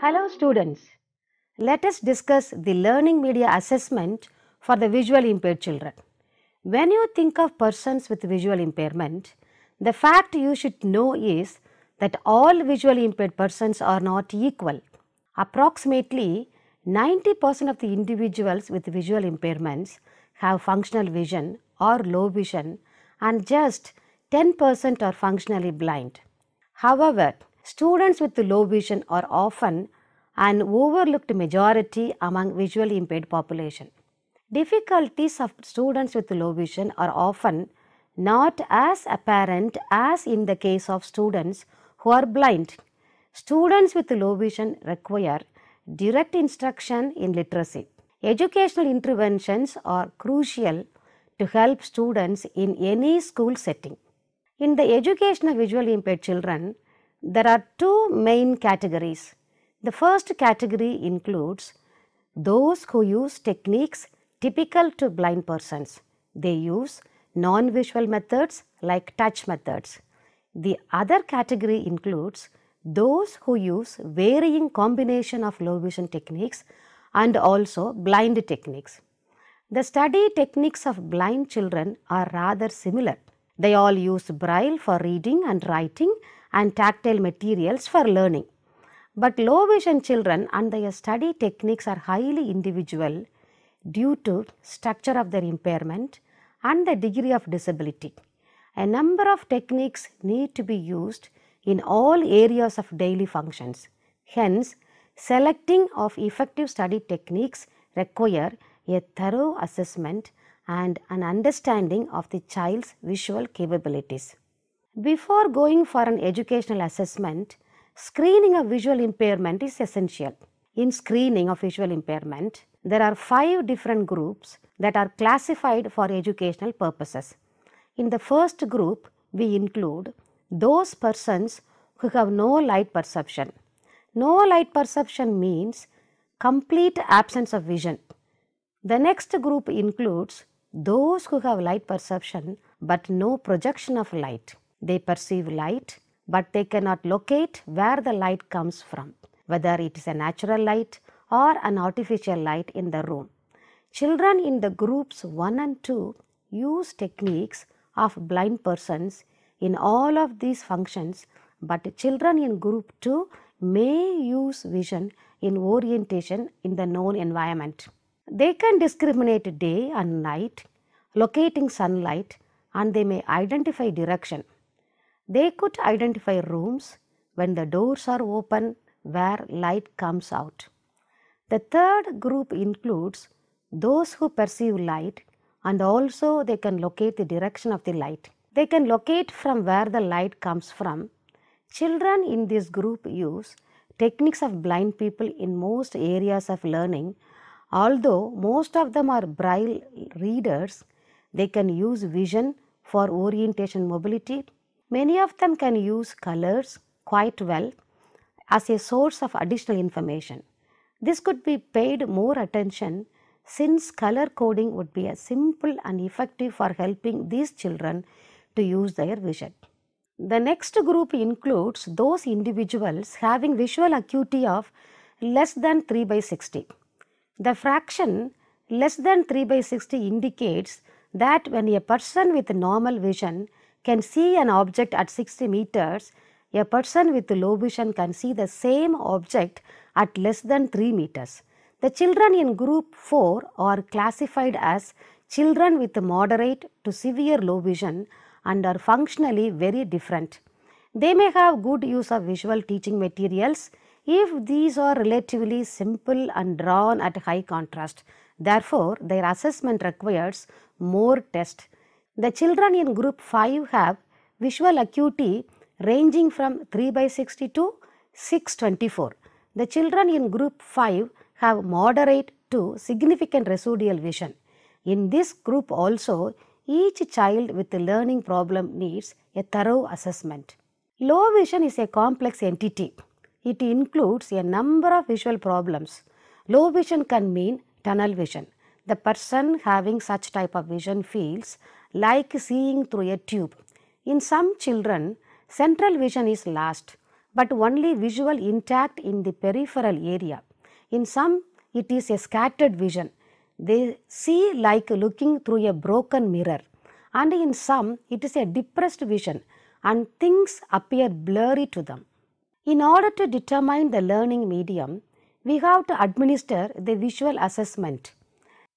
Hello students, let us discuss the learning media assessment for the visually impaired children. When you think of persons with visual impairment, the fact you should know is that all visually impaired persons are not equal. Approximately 90% of the individuals with visual impairments have functional vision or low vision and just 10% are functionally blind. However, Students with low vision are often an overlooked majority among visually impaired population. Difficulties of students with low vision are often not as apparent as in the case of students who are blind. Students with low vision require direct instruction in literacy. Educational interventions are crucial to help students in any school setting. In the education of visually impaired children, there are two main categories. The first category includes those who use techniques typical to blind persons. They use non-visual methods like touch methods. The other category includes those who use varying combination of low vision techniques and also blind techniques. The study techniques of blind children are rather similar. They all use braille for reading and writing and tactile materials for learning. But low vision children and their study techniques are highly individual due to structure of their impairment and the degree of disability. A number of techniques need to be used in all areas of daily functions. Hence, selecting of effective study techniques require a thorough assessment and an understanding of the child's visual capabilities. Before going for an educational assessment, screening of visual impairment is essential. In screening of visual impairment, there are five different groups that are classified for educational purposes. In the first group, we include those persons who have no light perception. No light perception means complete absence of vision. The next group includes those who have light perception but no projection of light. They perceive light, but they cannot locate where the light comes from, whether it is a natural light or an artificial light in the room. Children in the groups 1 and 2 use techniques of blind persons in all of these functions, but children in group 2 may use vision in orientation in the known environment. They can discriminate day and night, locating sunlight, and they may identify direction. They could identify rooms when the doors are open where light comes out. The third group includes those who perceive light and also they can locate the direction of the light. They can locate from where the light comes from. Children in this group use techniques of blind people in most areas of learning. Although most of them are braille readers, they can use vision for orientation mobility Many of them can use colors quite well as a source of additional information. This could be paid more attention since color coding would be a simple and effective for helping these children to use their vision. The next group includes those individuals having visual acuity of less than 3 by 60. The fraction less than 3 by 60 indicates that when a person with normal vision can see an object at 60 meters, a person with low vision can see the same object at less than 3 meters. The children in group 4 are classified as children with moderate to severe low vision and are functionally very different. They may have good use of visual teaching materials if these are relatively simple and drawn at high contrast. Therefore, their assessment requires more test the children in group 5 have visual acuity ranging from 3 by 60 to 624. The children in group 5 have moderate to significant residual vision. In this group also, each child with a learning problem needs a thorough assessment. Low vision is a complex entity. It includes a number of visual problems. Low vision can mean tunnel vision. The person having such type of vision feels like seeing through a tube. In some children, central vision is lost, but only visual intact in the peripheral area. In some, it is a scattered vision. They see like looking through a broken mirror. And in some, it is a depressed vision and things appear blurry to them. In order to determine the learning medium, we have to administer the visual assessment.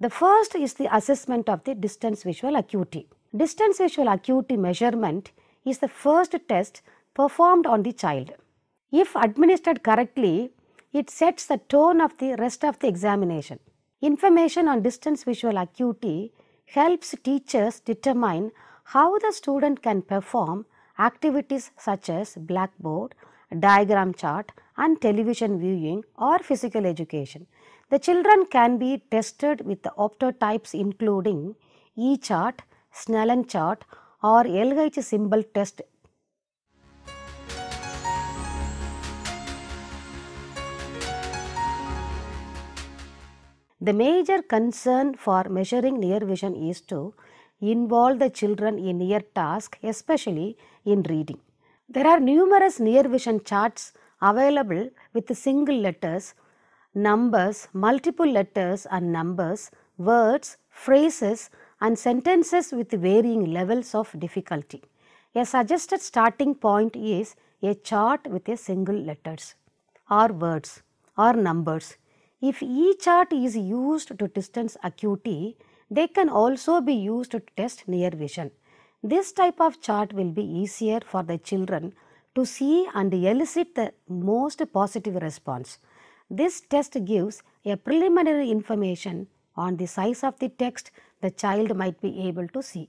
The first is the assessment of the distance visual acuity. Distance visual acuity measurement is the first test performed on the child. If administered correctly, it sets the tone of the rest of the examination. Information on distance visual acuity helps teachers determine how the student can perform activities such as blackboard diagram chart and television viewing or physical education. The children can be tested with the optotypes including E-chart, Snellen chart or LH symbol test The major concern for measuring near vision is to involve the children in near task, especially in reading. There are numerous near vision charts available with single letters, numbers, multiple letters and numbers, words, phrases and sentences with varying levels of difficulty. A suggested starting point is a chart with a single letters or words or numbers. If e chart is used to distance acuity, they can also be used to test near vision. This type of chart will be easier for the children to see and elicit the most positive response. This test gives a preliminary information on the size of the text the child might be able to see.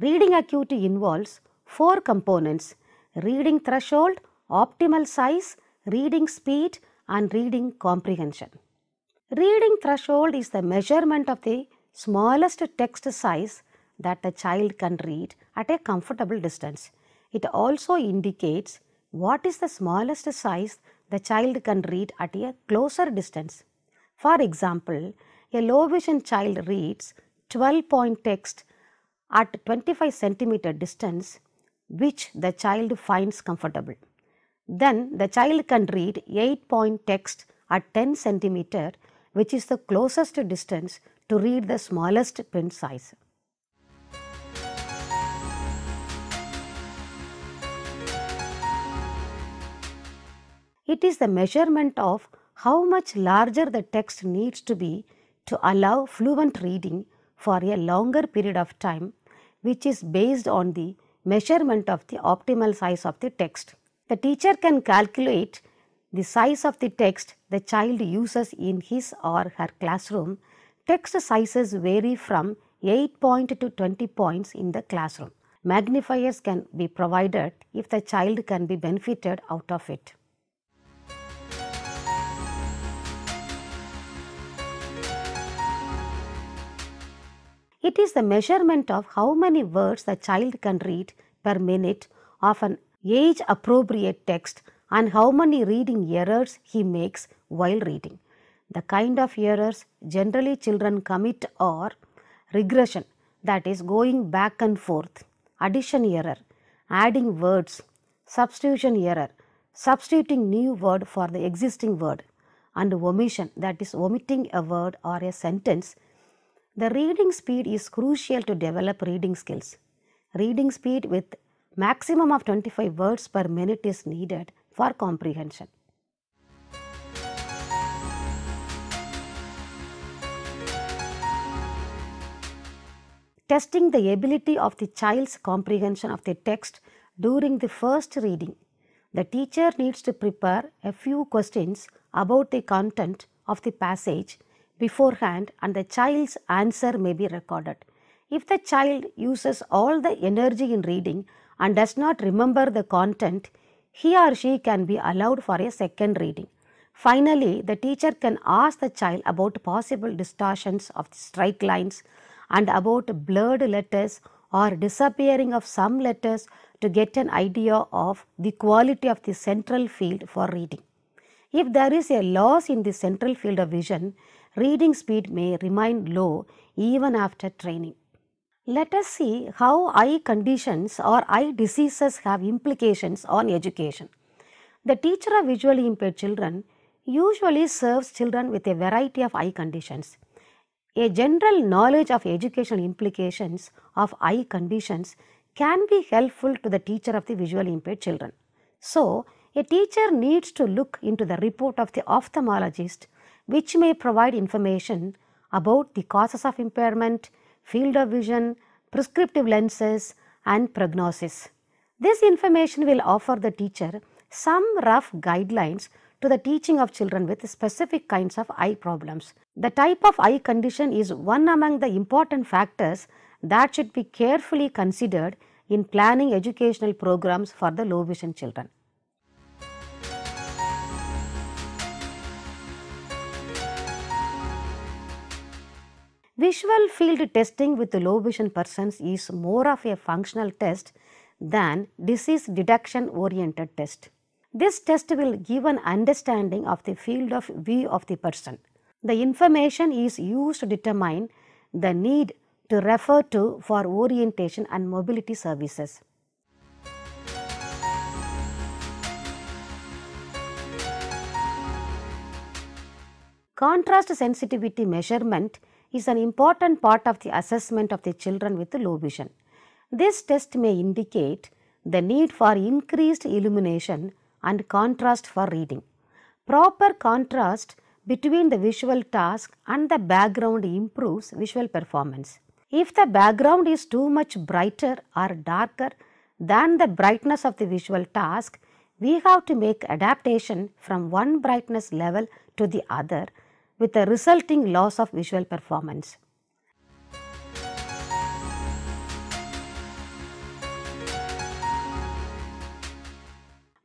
Reading acuity involves four components reading threshold, optimal size, reading speed, and reading comprehension. Reading threshold is the measurement of the smallest text size that a child can read at a comfortable distance. It also indicates what is the smallest size the child can read at a closer distance. For example, a low vision child reads 12 point text at 25 centimeter distance which the child finds comfortable. Then the child can read 8 point text at 10 centimeter which is the closest distance to read the smallest print size. It is the measurement of how much larger the text needs to be to allow fluent reading for a longer period of time which is based on the measurement of the optimal size of the text. The teacher can calculate the size of the text the child uses in his or her classroom. Text sizes vary from 8 point to 20 points in the classroom. Magnifiers can be provided if the child can be benefited out of it. It is the measurement of how many words the child can read per minute of an age appropriate text, and how many reading errors he makes while reading. The kind of errors generally children commit are regression, that is, going back and forth, addition error, adding words, substitution error, substituting new word for the existing word, and omission, that is, omitting a word or a sentence. The reading speed is crucial to develop reading skills. Reading speed with maximum of 25 words per minute is needed for comprehension. Testing the ability of the child's comprehension of the text during the first reading. The teacher needs to prepare a few questions about the content of the passage beforehand and the child's answer may be recorded. If the child uses all the energy in reading, and does not remember the content, he or she can be allowed for a second reading. Finally, the teacher can ask the child about possible distortions of straight lines and about blurred letters or disappearing of some letters to get an idea of the quality of the central field for reading. If there is a loss in the central field of vision, reading speed may remain low even after training. Let us see how eye conditions or eye diseases have implications on education. The teacher of visually impaired children usually serves children with a variety of eye conditions. A general knowledge of educational implications of eye conditions can be helpful to the teacher of the visually impaired children. So, a teacher needs to look into the report of the ophthalmologist which may provide information about the causes of impairment, field of vision, prescriptive lenses and prognosis. This information will offer the teacher some rough guidelines to the teaching of children with specific kinds of eye problems. The type of eye condition is one among the important factors that should be carefully considered in planning educational programs for the low vision children. Visual field testing with low vision persons is more of a functional test than disease detection oriented test. This test will give an understanding of the field of view of the person. The information is used to determine the need to refer to for orientation and mobility services. Contrast sensitivity measurement is an important part of the assessment of the children with low vision. This test may indicate the need for increased illumination and contrast for reading. Proper contrast between the visual task and the background improves visual performance. If the background is too much brighter or darker than the brightness of the visual task, we have to make adaptation from one brightness level to the other with a resulting loss of visual performance.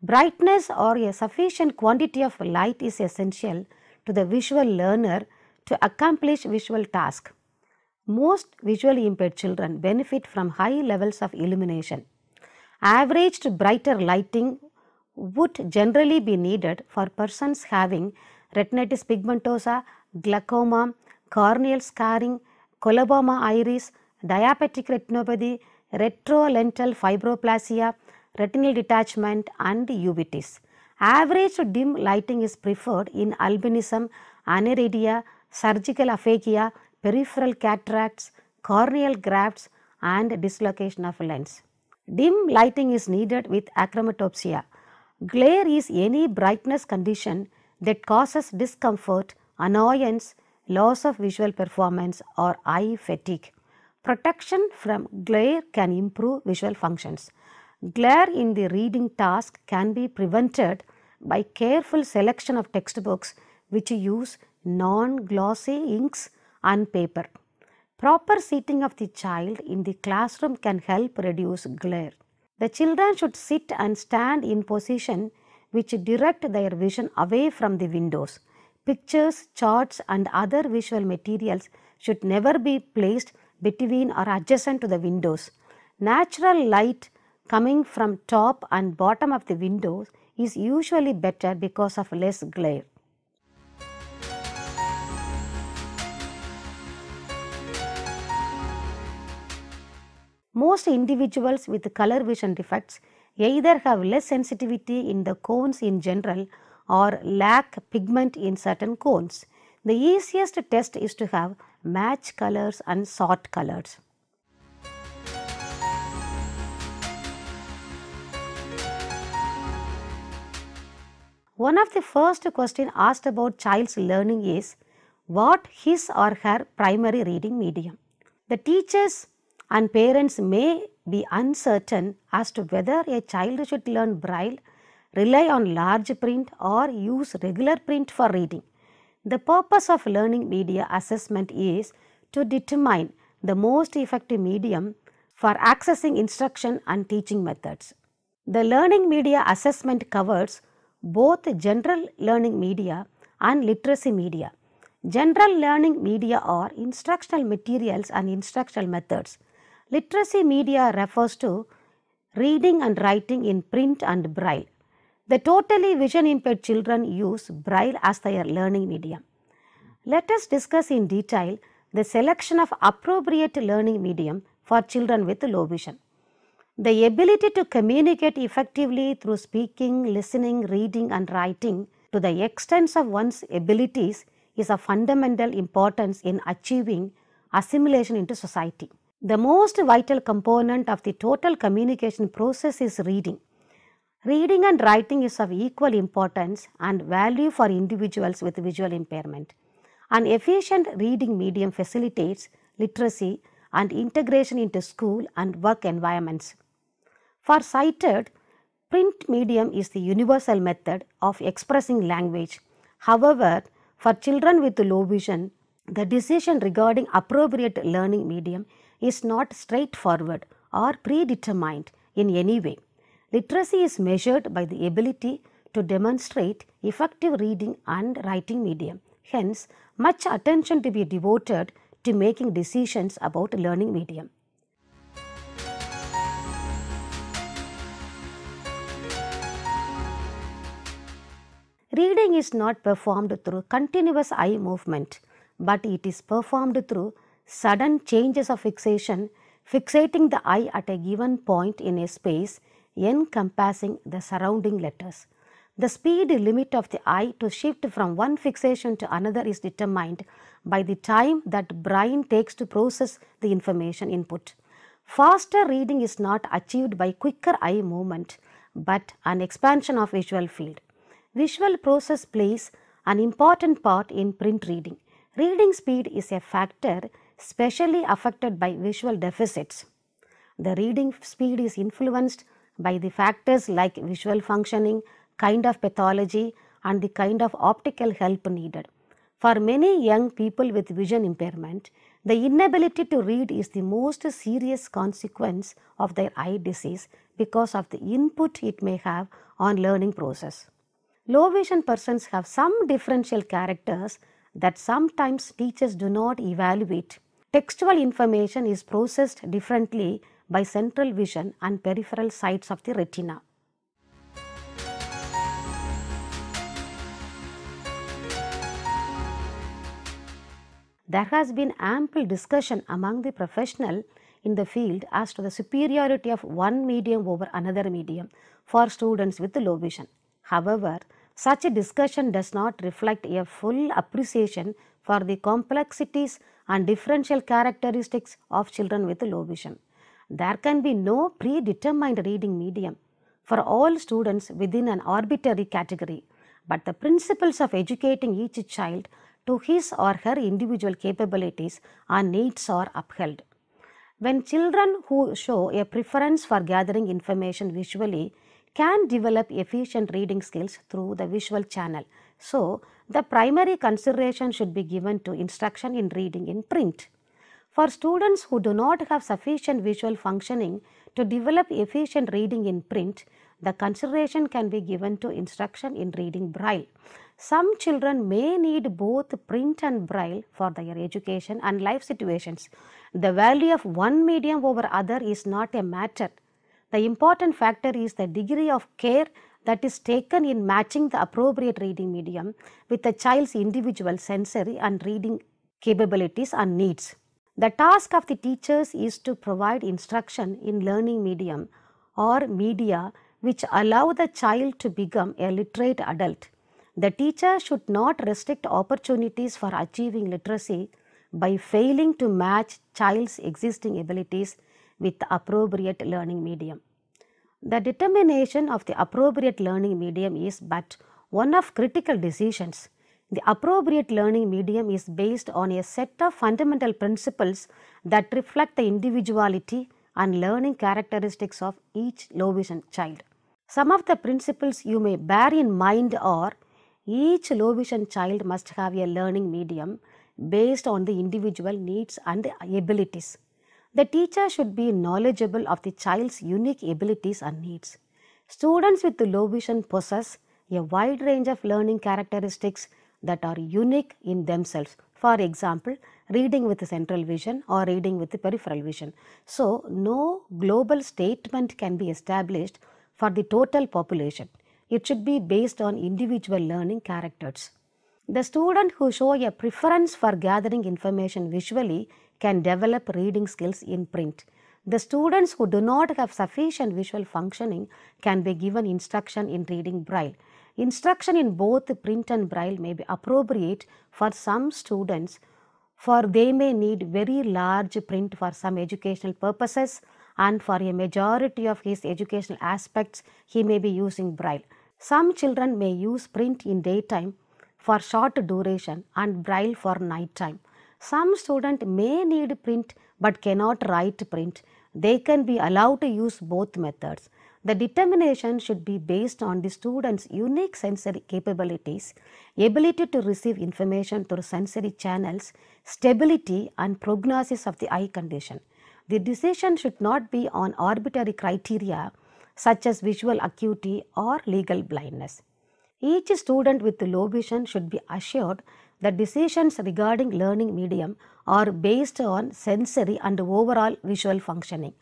Brightness or a sufficient quantity of light is essential to the visual learner to accomplish visual tasks. Most visually impaired children benefit from high levels of illumination. Average to brighter lighting would generally be needed for persons having retinitis pigmentosa, glaucoma, corneal scarring, coloboma iris, diabetic retinopathy, retrolental fibroplasia, retinal detachment and uveitis. Average dim lighting is preferred in albinism, aniridia, surgical aphakia, peripheral cataracts, corneal grafts and dislocation of lens. Dim lighting is needed with achromatopsia. Glare is any brightness condition that causes discomfort, annoyance, loss of visual performance or eye fatigue. Protection from glare can improve visual functions. Glare in the reading task can be prevented by careful selection of textbooks which use non-glossy inks and paper. Proper seating of the child in the classroom can help reduce glare. The children should sit and stand in position which direct their vision away from the windows. Pictures, charts, and other visual materials should never be placed between or adjacent to the windows. Natural light coming from top and bottom of the windows is usually better because of less glare. Most individuals with color vision defects either have less sensitivity in the cones in general or lack pigment in certain cones. The easiest test is to have match colors and sort colors. One of the first question asked about child's learning is what his or her primary reading medium. The teachers and parents may be uncertain as to whether a child should learn braille, rely on large print, or use regular print for reading. The purpose of learning media assessment is to determine the most effective medium for accessing instruction and teaching methods. The learning media assessment covers both general learning media and literacy media. General learning media are instructional materials and instructional methods. Literacy media refers to reading and writing in print and braille. The totally vision impaired children use braille as their learning medium. Let us discuss in detail the selection of appropriate learning medium for children with low vision. The ability to communicate effectively through speaking, listening, reading and writing to the extent of one's abilities is of fundamental importance in achieving assimilation into society. The most vital component of the total communication process is reading. Reading and writing is of equal importance and value for individuals with visual impairment. An efficient reading medium facilitates literacy and integration into school and work environments. For sighted, print medium is the universal method of expressing language. However, for children with low vision, the decision regarding appropriate learning medium is not straightforward or predetermined in any way. Literacy is measured by the ability to demonstrate effective reading and writing medium. Hence, much attention to be devoted to making decisions about learning medium. Reading is not performed through continuous eye movement, but it is performed through sudden changes of fixation fixating the eye at a given point in a space encompassing the surrounding letters. The speed limit of the eye to shift from one fixation to another is determined by the time that brain takes to process the information input. Faster reading is not achieved by quicker eye movement but an expansion of visual field. Visual process plays an important part in print reading. Reading speed is a factor specially affected by visual deficits. The reading speed is influenced by the factors like visual functioning, kind of pathology and the kind of optical help needed. For many young people with vision impairment, the inability to read is the most serious consequence of their eye disease because of the input it may have on learning process. Low vision persons have some differential characters that sometimes teachers do not evaluate Textual information is processed differently by central vision and peripheral sites of the retina. There has been ample discussion among the professional in the field as to the superiority of one medium over another medium for students with low vision. However, such a discussion does not reflect a full appreciation for the complexities and differential characteristics of children with low vision. There can be no predetermined reading medium for all students within an arbitrary category, but the principles of educating each child to his or her individual capabilities and needs are upheld. When children who show a preference for gathering information visually can develop efficient reading skills through the visual channel. So, the primary consideration should be given to instruction in reading in print. For students who do not have sufficient visual functioning to develop efficient reading in print, the consideration can be given to instruction in reading braille. Some children may need both print and braille for their education and life situations. The value of one medium over other is not a matter the important factor is the degree of care that is taken in matching the appropriate reading medium with the child's individual sensory and reading capabilities and needs. The task of the teachers is to provide instruction in learning medium or media which allow the child to become a literate adult. The teacher should not restrict opportunities for achieving literacy by failing to match child's existing abilities with appropriate learning medium. The determination of the appropriate learning medium is but one of critical decisions. The appropriate learning medium is based on a set of fundamental principles that reflect the individuality and learning characteristics of each low vision child. Some of the principles you may bear in mind are each low vision child must have a learning medium based on the individual needs and abilities. The teacher should be knowledgeable of the child's unique abilities and needs. Students with low vision possess a wide range of learning characteristics that are unique in themselves. For example, reading with central vision or reading with peripheral vision. So, no global statement can be established for the total population. It should be based on individual learning characters. The student who show a preference for gathering information visually can develop reading skills in print. The students who do not have sufficient visual functioning can be given instruction in reading braille. Instruction in both print and braille may be appropriate for some students for they may need very large print for some educational purposes and for a majority of his educational aspects he may be using braille. Some children may use print in daytime for short duration and braille for night time. Some student may need print but cannot write print. They can be allowed to use both methods. The determination should be based on the student's unique sensory capabilities, ability to receive information through sensory channels, stability and prognosis of the eye condition. The decision should not be on arbitrary criteria such as visual acuity or legal blindness. Each student with low vision should be assured the decisions regarding learning medium are based on sensory and overall visual functioning.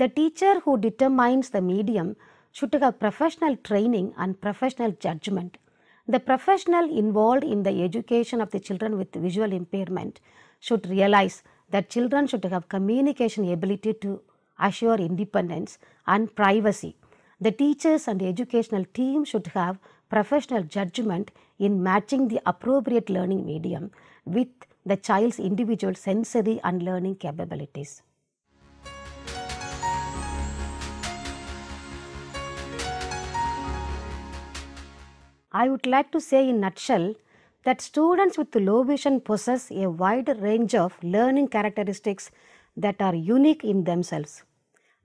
The teacher who determines the medium should have professional training and professional judgment. The professional involved in the education of the children with visual impairment should realize that children should have communication ability to assure independence and privacy. The teachers and educational team should have professional judgment in matching the appropriate learning medium with the child's individual sensory and learning capabilities. I would like to say in nutshell that students with low vision possess a wide range of learning characteristics that are unique in themselves.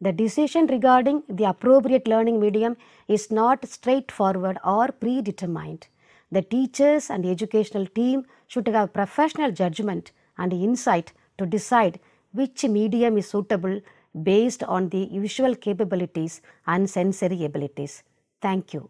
The decision regarding the appropriate learning medium is not straightforward or predetermined. The teachers and the educational team should have professional judgment and insight to decide which medium is suitable based on the visual capabilities and sensory abilities. Thank you.